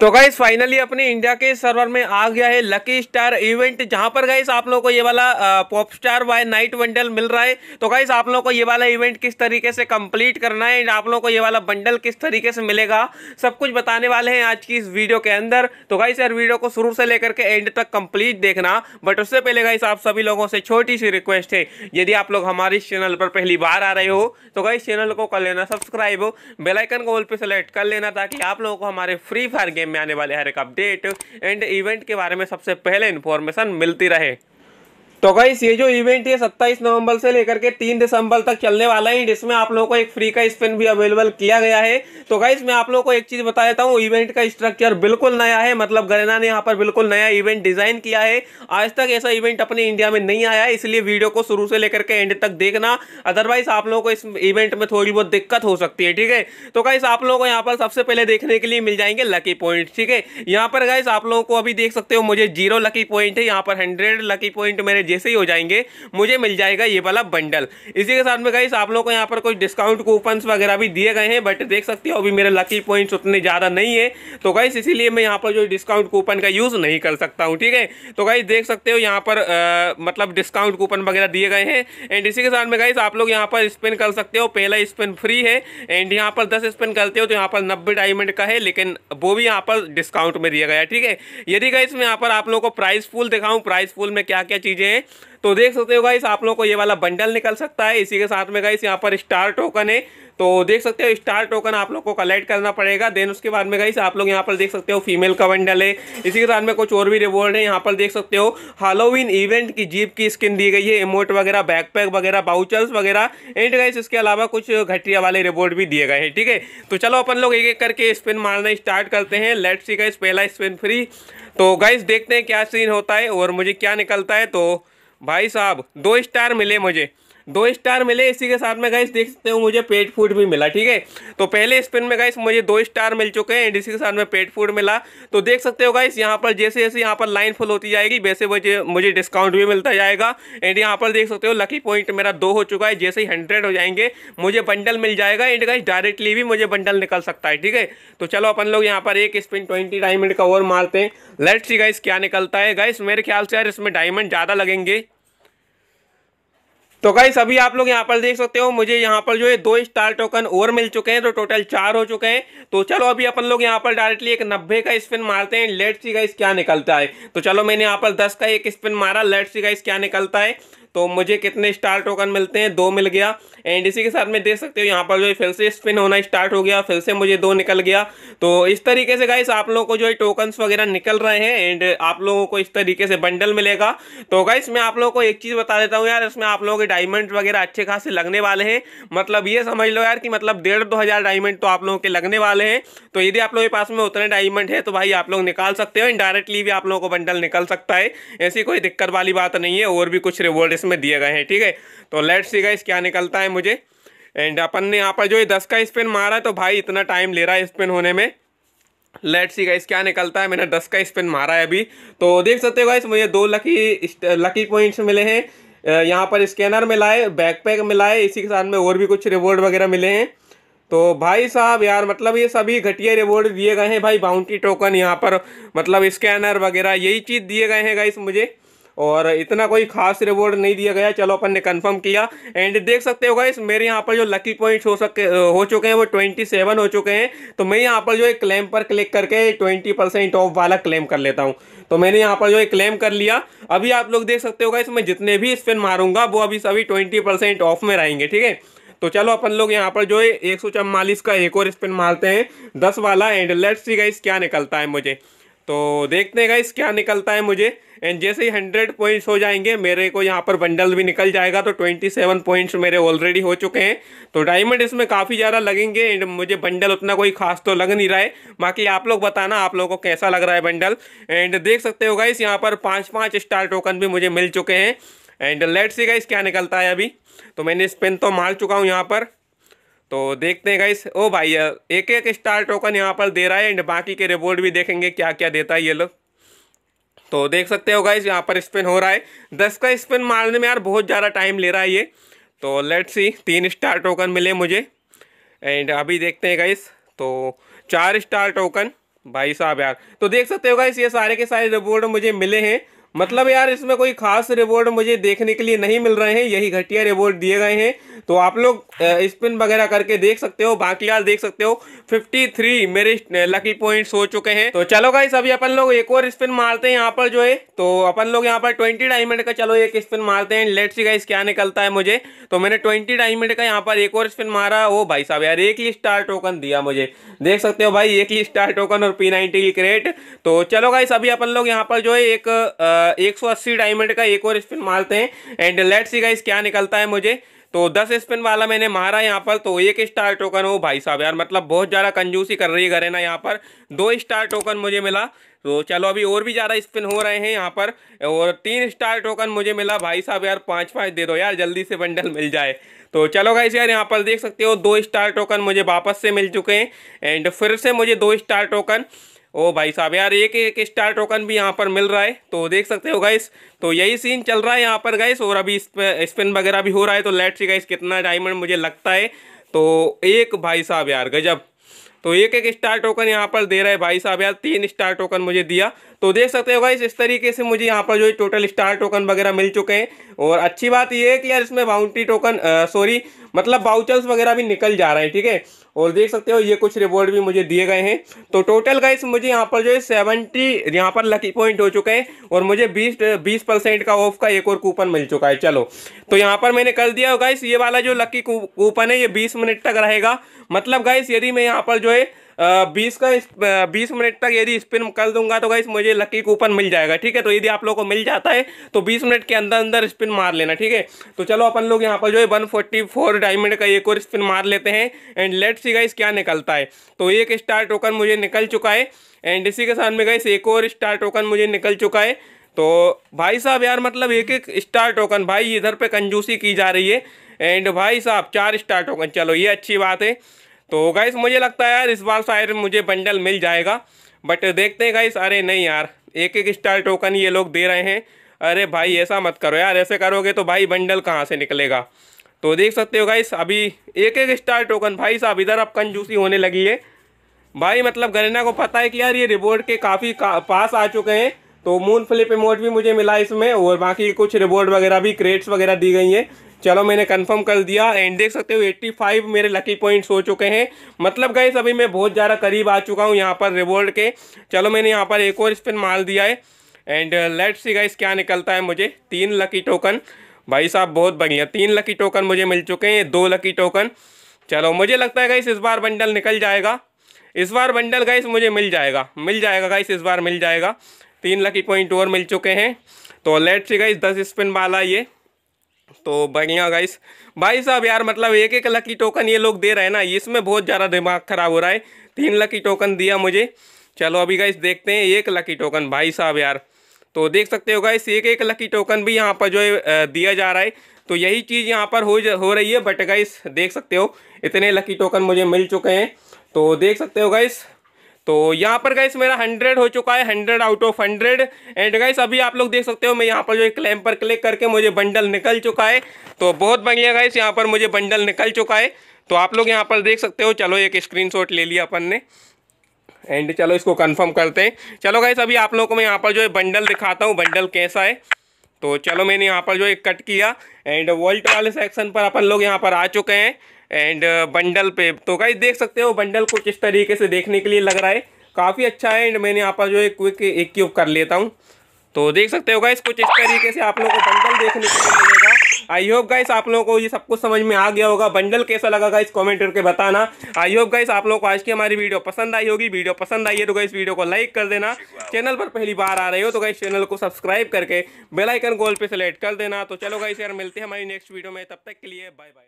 तो guys finally अपने India के सर्वर में आ गया है लकी स्टार इवेंट जहां पर गाइस आप लोगों को ये वाला pop star by night bundle मिल रहा है तो गाइस आप लोगों को ये वाला इवेंट किस तरीके से कंप्लीट करना है आप लोगों को ये वाला बंडल किस तरीके से मिलेगा सब कुछ बताने वाले हैं आज की इस वीडियो के अंदर तो गाइस यार वीडियो को शुरू से लेकर के एंड तक कम्प्लीट देखना बट उससे पहले गाइस आप सभी लोगों से छोटी सी रिक्वेस्ट है यदि आप लोग हमारे चैनल पर पहली बार आ रहे हो तो गाइस चैनल को कर लेना सब्सक्राइब बेलाइकन को ऑल पर सेलेक्ट कर लेना ताकि आप लोगों को हमारे फ्री फायर गेम गेम में आने वाले हर एक अपडेट एंड इवेंट के बारे में सबसे पहले इन्फॉर्मेशन मिलती रहे तो गाइस ये जो इवेंट है सत्ताईस नवंबर से लेकर के तीन दिसंबर तक चलने वाला है इसमें आप लोगों को एक फ्री का स्पिन भी अवेलेबल किया गया है तो गाइस मैं आप लोगों को एक चीज़ बता देता हूँ इवेंट का स्ट्रक्चर बिल्कुल नया है मतलब गरेना ने यहाँ पर बिल्कुल नया इवेंट डिज़ाइन किया है आज तक ऐसा इवेंट अपने इंडिया में नहीं आया इसलिए वीडियो को शुरू से लेकर के एंड तक देखना अदरवाइज आप लोगों को इस इवेंट में थोड़ी बहुत दिक्कत हो सकती है ठीक है तो गाइस आप लोगों को यहाँ पर सबसे पहले देखने के लिए मिल जाएंगे लकी पॉइंट ठीक है यहाँ पर गाइस आप लोगों को अभी देख सकते हो मुझे जीरो लकी पॉइंट है यहाँ पर हंड्रेड लकी पॉइंट मेरे जैसे ही हो जाएंगे मुझे मिल जाएगा ये वाला बंडल इसी के साथ में गई आप लोगों को यहाँ पर कुछ डिस्काउंट कूपन वगैरह भी दिए गए हैं बट देख सकते हो अभी मेरे लकी पॉइंट्स उतने ज़्यादा नहीं है तो गई इसीलिए मैं यहाँ पर जो डिस्काउंट कूपन का यूज़ नहीं कर सकता हूँ ठीक है तो गई देख सकते हो यहाँ पर मतलब डिस्काउंट कूपन वगैरह दिए गए हैं एंड इसी के साथ में गई आप लोग यहाँ पर स्पिन कर सकते हो पहला स्पिन फ्री है एंड यहाँ पर दस स्पिन करते हो तो यहाँ पर नब्बे डायमंड का है लेकिन वो भी यहाँ पर डिस्काउंट में दिया गया ठीक है यदि गई मैं यहाँ पर आप लोगों को प्राइस फूल दिखाऊँ प्राइस फूल में क्या क्या चीज़ें हैं हैं तो देख सकते हो गाइस आप लोगों को ये वाला बंडल निकल सकता है इसी के साथ में गाइस यहाँ पर स्टार टोकन है तो देख सकते हो स्टार टोकन आप लोग को कलेक्ट करना पड़ेगा देन उसके बाद में गाइस आप लोग यहाँ पर देख सकते हो फीमेल का बंडल है इसी के साथ में कुछ और भी रिवॉर्ड है यहाँ पर देख सकते हो हालोविन इवेंट की जीप की स्किन दी गई है इमोट वगैरह बैकपैक वगैरह बाउचर्स वगैरह एंड गाइस इसके अलावा कुछ घटिया वाले रिवॉर्ड भी दिए गए हैं ठीक है तो चलो अपन लोग एक एक करके स्पिन मारना स्टार्ट करते हैं लेट्स सी गाइस पहला स्पिन फ्री तो गाइस देखते हैं क्या सीन होता है और मुझे क्या निकलता है तो भाई साहब दो स्टार मिले मुझे दो स्टार मिले इसी के साथ में गाइस देख सकते हो मुझे पेट फूड भी मिला ठीक है तो पहले स्पिन में गाइस मुझे दो स्टार मिल चुके हैं एंड इसी के साथ में पेट फूड मिला तो देख सकते हो गाइस यहाँ पर जैसे जैसे यहाँ पर लाइन फुल होती जाएगी वैसे वैसे मुझे डिस्काउंट भी मिलता जाएगा एंड यहाँ पर देख सकते हो लकी पॉइंट मेरा दो हो चुका है जैसे ही हंड्रेड हो जाएंगे मुझे बंडल मिल जाएगा एंड गाइस डायरेक्टली भी मुझे बंडल निकल सकता है ठीक है तो चलो अपन लोग यहाँ पर एक स्पिन ट्वेंटी डायमंड का ओवर मारते हैं लेट्स सी गाइस क्या निकलता है गाइस मेरे ख्याल से यार इसमें डायमंड ज़्यादा लगेंगे तो कई सभी आप लोग यहाँ पर देख सकते हो मुझे यहाँ पर जो है दो स्टार टोकन और मिल चुके हैं तो टोटल चार हो चुके हैं तो चलो अभी अपन लोग यहाँ पर डायरेक्टली एक नब्बे का स्पिन मारते हैं लेट सी गाइस क्या निकलता है तो चलो मैंने यहाँ पर दस का एक स्पिन मारा लेट सी गाइस क्या निकलता है तो मुझे कितने स्टार टोकन मिलते हैं दो मिल गया एंड इसी के साथ में देख सकते हो यहाँ पर जो है फिर से स्पिन होना स्टार्ट हो गया फिर से मुझे दो निकल गया तो इस तरीके से गाइस आप लोगों को जो है टोकन्स वगैरह निकल रहे हैं एंड आप लोगों को इस तरीके से बंडल मिलेगा तो गाइस मैं आप लोगों को एक चीज़ बता देता हूँ यार इसमें आप लोगों के डायमंड वगैरह अच्छे खासे लगने वाले हैं मतलब ये समझ लो यार कि मतलब डेढ़ दो हज़ार डायमंड तो आप लोगों के लगने वाले हैं तो यदि आप लोगों के पास में उतने डायमंड है तो भाई आप लोग निकाल सकते हो एंड डायरेक्टली भी आप लोगों को बंडल निकल सकता है ऐसी कोई दिक्कत वाली बात नहीं है और भी कुछ रिवॉर्ड में दिए गए हैं ठीक है तो लेट्स सी गाइस क्या निकलता है मुझे एंड अपन ने यहाँ पर जो ये दस का स्पिन मारा है तो भाई इतना टाइम ले रहा है स्पिन होने में लेट्स सी गाइस क्या निकलता है मैंने दस का स्पिन मारा है अभी तो देख सकते हो गाइस मुझे दो लकी लकी पॉइंट्स मिले हैं यहाँ पर स्कैनर मिला है बैकपैक मिला है इसी के साथ में और भी कुछ रिवॉर्ड वगैरह मिले हैं तो भाई साहब यार मतलब ये सभी घटिया रिवॉर्ड दिए गए हैं भाई बाउंटी टोकन यहाँ पर मतलब स्कैनर वगैरह यही चीज़ दिए गए हैं गाइस मुझे और इतना कोई खास रिवॉर्ड नहीं दिया गया चलो अपन ने कन्फर्म किया एंड देख सकते हो गाइस मेरे यहाँ पर जो लकी पॉइंट हो सके हो चुके हैं वो ट्वेंटी सेवन हो चुके हैं तो मैं यहाँ पर जो एक क्लेम पर क्लिक करके ट्वेंटी परसेंट ऑफ वाला क्लेम कर लेता हूँ तो मैंने यहाँ पर जो एक क्लेम कर लिया अभी आप लोग देख सकते हो गाइस मैं जितने भी स्पिन मारूंगा वो अभी सभी ट्वेंटी परसेंट ऑफ में रहेंगे ठीक है तो चलो अपन लोग यहाँ पर जो है एक का एक और स्पिन मारते हैं दस वाला एंड लेट्स सी गाइस क्या निकलता है मुझे तो देखते हैं गाइस क्या निकलता है मुझे एंड जैसे ही हंड्रेड पॉइंट्स हो जाएंगे मेरे को यहाँ पर बंडल भी निकल जाएगा तो ट्वेंटी सेवन पॉइंट्स मेरे ऑलरेडी हो चुके हैं तो डायमंड इसमें काफ़ी ज़्यादा लगेंगे एंड मुझे बंडल उतना कोई खास तो लग नहीं रहा है बाकी आप लोग बताना आप लोगों को कैसा लग रहा है बंडल एंड देख सकते हो गाइस यहाँ पर पाँच पाँच स्टार टोकन भी मुझे मिल चुके हैं एंड लेट सी गाइस क्या निकलता है अभी तो मैंने स्पिन तो मार चुका हूँ यहाँ पर तो देखते हैं गाइस ओ भाई एक एक स्टार टोकन यहाँ पर दे रहा है एंड बाकी के रिवॉर्ड भी देखेंगे क्या क्या देता है ये लोग तो देख सकते हो गाइस यहाँ पर स्पिन हो रहा है दस का स्पिन मारने में यार बहुत ज़्यादा टाइम ले रहा है ये तो लेट्स सी तीन स्टार टोकन मिले मुझे एंड अभी देखते हैं गाइस तो चार स्टार टोकन भाई साहब यार तो देख सकते हो गाइस ये सारे के सारे रिवॉर्ड मुझे मिले हैं मतलब यार इसमें कोई खास रिवॉर्ड मुझे देखने के लिए नहीं मिल रहे हैं यही घटिया रिवॉर्ड दिए गए हैं तो आप लोग स्पिन वगैरह करके देख सकते हो बाकी यार देख सकते हो 53 मेरे लकी पॉइंट्स हो चुके हैं तो चलो गाइस अभी अपन लोग एक और स्पिन मारते हैं यहाँ पर जो है तो अपन लोग यहाँ पर ट्वेंटी डायमंड का चलो एक स्पिन मारते हैं लेट सी गाइस क्या निकलता है मुझे तो मैंने ट्वेंटी डायमंड का यहाँ पर एक और स्पिन मारा ओ भाई साहब यार एक ही स्टार टोकन दिया मुझे देख सकते हो भाई एक ही स्टार टोकन और पी की क्रेट तो चलो गाइस अभी अपन लोग यहाँ पर जो है एक एक सौ अस्सी डायमंड का एक और स्पिन मारते हैं एंड लेट्स सी गाइस क्या निकलता है मुझे तो दस स्पिन वाला मैंने मारा यहाँ पर तो एक स्टार टोकन हो भाई साहब यार मतलब बहुत ज़्यादा कंजूसी कर रही है घरे ना यहाँ पर दो स्टार टोकन मुझे मिला तो चलो अभी और भी ज़्यादा स्पिन हो रहे हैं यहाँ पर और तीन स्टार टोकन मुझे मिला भाई साहब यार पाँच पाँच दे दो यार जल्दी से बंडल मिल जाए तो चलो गाइस यार यहाँ पर देख सकते हो दो स्टार टोकन मुझे वापस से मिल चुके हैं एंड फिर से मुझे दो स्टार टोकन ओ भाई साहब यार एक एक स्टार टोकन भी यहाँ पर मिल रहा है तो देख सकते हो गाइस तो यही सीन चल रहा है यहाँ पर गाइस और अभी स्पिन वगैरह भी हो रहा है तो लेट सी गाइस कितना डायमंड मुझे लगता है तो एक भाई साहब यार गजब तो एक एक स्टार टोकन यहाँ पर दे रहा है भाई साहब यार तीन स्टार टोकन मुझे दिया तो देख सकते हो गाइस इस तरीके से मुझे यहाँ पर जो है टोटल स्टार टोकन वगैरह मिल चुके हैं और अच्छी बात यह है कि यार इसमें बाउंड्री टोकन सॉरी मतलब बाउचर्स वगैरह भी निकल जा रहे हैं ठीक है और देख सकते हो ये कुछ रिवॉर्ड भी मुझे दिए गए हैं तो टोटल गाइस मुझे यहाँ पर जो है सेवेंटी यहाँ पर लकी पॉइंट हो चुके हैं और मुझे बीस बीस परसेंट का ऑफ का एक और कूपन मिल चुका है चलो तो यहाँ पर मैंने कर दिया गाइस ये वाला जो लकी कूपन है ये बीस मिनट तक रहेगा मतलब गाइस यदि मैं यहाँ पर जो है बीस का बीस मिनट तक यदि स्पिन कर दूंगा तो गाइस मुझे लकी कूपन मिल जाएगा ठीक है तो यदि आप लोग को मिल जाता है तो बीस मिनट के अंदर अंदर स्पिन मार लेना ठीक है तो चलो अपन लोग यहाँ पर जो है वन फोर्टी फोर डायमंड का एक और स्पिन मार लेते हैं एंड लेट सी गाइस क्या निकलता है तो एक स्टार टोकन मुझे निकल चुका है एंड इसी के साथ में गाइस एक और स्टार टोकन मुझे निकल चुका है तो भाई साहब यार मतलब एक एक स्टार टोकन भाई इधर पे कंजूसी की जा रही है एंड भाई साहब चार स्टार टोकन चलो ये अच्छी बात है तो गाइस मुझे लगता है यार इस बार शायद मुझे बंडल मिल जाएगा बट देखते हैं गाइस अरे नहीं यार एक एक स्टार टोकन ये लोग दे रहे हैं अरे भाई ऐसा मत करो यार ऐसे करोगे तो भाई बंडल कहाँ से निकलेगा तो देख सकते हो गाइस अभी एक एक स्टार टोकन भाई साहब इधर अब कंजूसी होने लगी है भाई मतलब गरीना को पता है कि यार ये रिबोर्ट के काफ़ी का, पास आ चुके हैं तो मून फ्लिप इमोट भी मुझे मिला इसमें और बाकी कुछ रिबोर्ट वगैरह भी क्रेट्स वगैरह दी गई हैं चलो मैंने कंफर्म कर दिया एंड देख सकते हो 85 मेरे लकी पॉइंट्स हो चुके हैं मतलब गए अभी मैं बहुत ज़्यादा करीब आ चुका हूँ यहाँ पर रिवोल्ट के चलो मैंने यहाँ पर एक और स्पिन मार दिया है एंड लेट्स सी गाइस क्या निकलता है मुझे तीन लकी टोकन भाई साहब बहुत बढ़िया तीन लकी टोकन मुझे मिल चुके हैं दो लकी टोकन चलो मुझे लगता है गाइस इस बार बंडल निकल जाएगा इस बार बंडल गाइस मुझे मिल जाएगा मिल जाएगा गाइस इस बार मिल जाएगा तीन लकी पॉइंट और मिल चुके हैं तो लेट से गाइस दस स्पिन वाला ये तो बढ़िया गाइस भाई साहब यार मतलब एक एक लकी टोकन ये लोग दे रहे हैं ना इसमें बहुत ज़्यादा दिमाग ख़राब हो रहा है तीन लकी टोकन दिया मुझे चलो अभी गाइस देखते हैं एक लकी टोकन भाई साहब यार तो देख सकते हो गाइस एक एक लकी टोकन भी यहाँ पर जो है दिया जा रहा है तो यही चीज़ यहाँ पर हो हो रही है बट गाइस देख सकते हो इतने लकी टोकन मुझे मिल चुके हैं तो देख सकते हो गाइस तो यहाँ पर गाइस मेरा हंड्रेड हो चुका है hundred out of hundred and guys अभी आप लोग देख सकते हो मैं यहाँ पर जो एक क्लेम पर क्लिक करके मुझे बंडल निकल चुका है तो बहुत बढ़िया गाइस यहाँ पर मुझे बंडल निकल चुका है तो आप लोग यहाँ पर देख सकते हो चलो एक शॉट ले लिया अपन ने एंड चलो इसको कन्फर्म करते हैं चलो गाइस अभी आप लोगों को मैं यहाँ पर जो है बंडल दिखाता हूँ बंडल कैसा है तो चलो मैंने यहाँ पर जो है कट किया एंड वोल्ट वाले सेक्शन पर अपन लोग यहाँ पर आ चुके हैं एंड बंडल uh, पे तो गाइज देख सकते हो बंडल को किस तरीके से देखने के लिए लग रहा है काफ़ी अच्छा है एंड मैंने यहाँ पर जो है क्विक एक क्यूब कर लेता हूँ तो देख सकते हो गाइस कुछ इस तरीके से आप लोगों को बंडल देखने को मिलेगा आई होप गाइस आप लोगों को ये सब कुछ समझ में आ गया होगा बंडल कैसा लगा गाइस कमेंट करके बताना आई होप गाइस आप लोगों को आज की हमारी वीडियो पसंद आई होगी वीडियो पसंद आई है तो गाइस वीडियो को लाइक कर देना चैनल पर पहली बार आ रहे हो तो गाइस चैनल को सब्सक्राइब करके बेलाइकन गोल पर सेलेक्ट कर देना तो चलो गाइस यार मिलते हैं हमारी नेक्स्ट वीडियो में तब तक के लिए बाय बाय